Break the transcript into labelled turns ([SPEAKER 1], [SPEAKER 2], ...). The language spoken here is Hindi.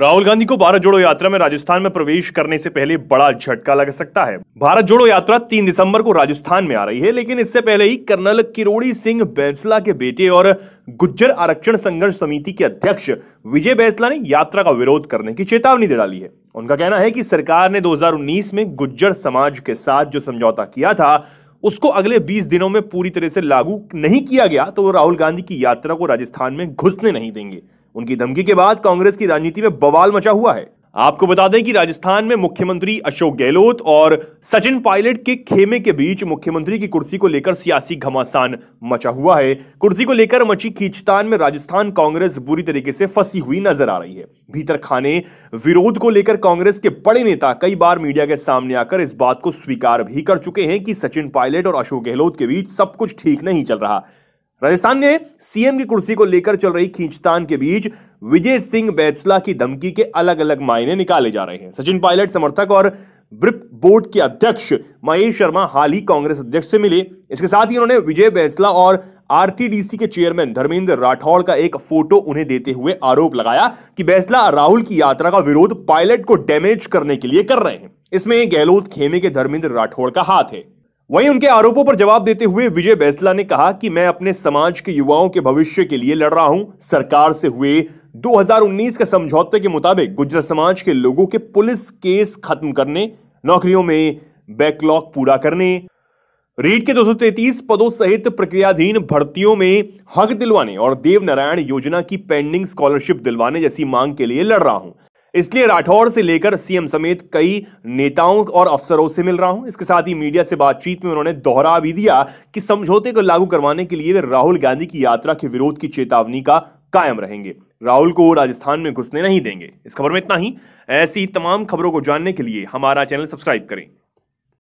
[SPEAKER 1] राहुल गांधी को भारत जोड़ो यात्रा में राजस्थान में प्रवेश करने से पहले बड़ा झटका लग सकता है भारत जोड़ो यात्रा तीन दिसंबर को राजस्थान में आ रही है लेकिन इससे पहले ही कर्नल किरोड़ी सिंह बैंसला के बेटे और गुज्जर आरक्षण संघर्ष समिति के अध्यक्ष विजय बैसला ने यात्रा का विरोध करने की चेतावनी दे डाली है उनका कहना है कि सरकार ने दो में गुज्जर समाज के साथ जो समझौता किया था उसको अगले 20 दिनों में पूरी तरह से लागू नहीं किया गया तो वो राहुल गांधी की यात्रा को राजस्थान में घुसने नहीं देंगे उनकी धमकी के बाद कांग्रेस की राजनीति में बवाल मचा हुआ है आपको बता दें कि राजस्थान में मुख्यमंत्री अशोक गहलोत और सचिन पायलट के खेमे के बीच मुख्यमंत्री की कुर्सी को लेकर सियासी घमासान मचा हुआ है कुर्सी को लेकर मची खींचतान में राजस्थान कांग्रेस बुरी तरीके से फंसी हुई नजर आ रही है भीतर खाने विरोध को लेकर कांग्रेस के बड़े नेता कई बार मीडिया के सामने आकर इस बात को स्वीकार भी कर चुके हैं कि सचिन पायलट और अशोक गहलोत के बीच सब कुछ ठीक नहीं चल रहा राजस्थान में सीएम की कुर्सी को लेकर चल रही खींचतान के बीच विजय सिंह बैसला की धमकी के अलग अलग मायने निकाले जा रहे हैं सचिन पायलट समर्थक और ब्रिप बोर्ड के अध्यक्ष महेश शर्मा हाल ही कांग्रेस अध्यक्ष से मिले इसके साथ ही उन्होंने विजय बैसला और आरटीडीसी के चेयरमैन धर्मेंद्र राठौड़ का एक फोटो उन्हें देते हुए आरोप लगाया कि बैसला राहुल की यात्रा का विरोध पायलट को डैमेज करने के लिए कर रहे हैं इसमें गहलोत खेमे के धर्मेंद्र राठौड़ का हाथ है वहीं उनके आरोपों पर जवाब देते हुए विजय बैसला ने कहा कि मैं अपने समाज के युवाओं के भविष्य के लिए लड़ रहा हूं सरकार से हुए 2019 के समझौते के मुताबिक गुजरात समाज के लोगों के पुलिस केस खत्म करने नौकरियों में बैकलॉग पूरा करने रीट के 233 पदों सहित प्रक्रियाधीन भर्तियों में हक दिलवाने और देव नारायण योजना की पेंडिंग स्कॉलरशिप दिलवाने जैसी मांग के लिए लड़ रहा हूं इसलिए राठौड़ से लेकर सीएम समेत कई नेताओं और अफसरों से मिल रहा हूं इसके साथ ही मीडिया से बातचीत में उन्होंने दोहरा भी दिया कि समझौते को लागू करवाने के लिए वे राहुल गांधी की यात्रा के विरोध की चेतावनी का कायम रहेंगे राहुल को राजस्थान में घुसने नहीं देंगे इस खबर में इतना ही ऐसी तमाम खबरों को जानने के लिए हमारा चैनल सब्सक्राइब करें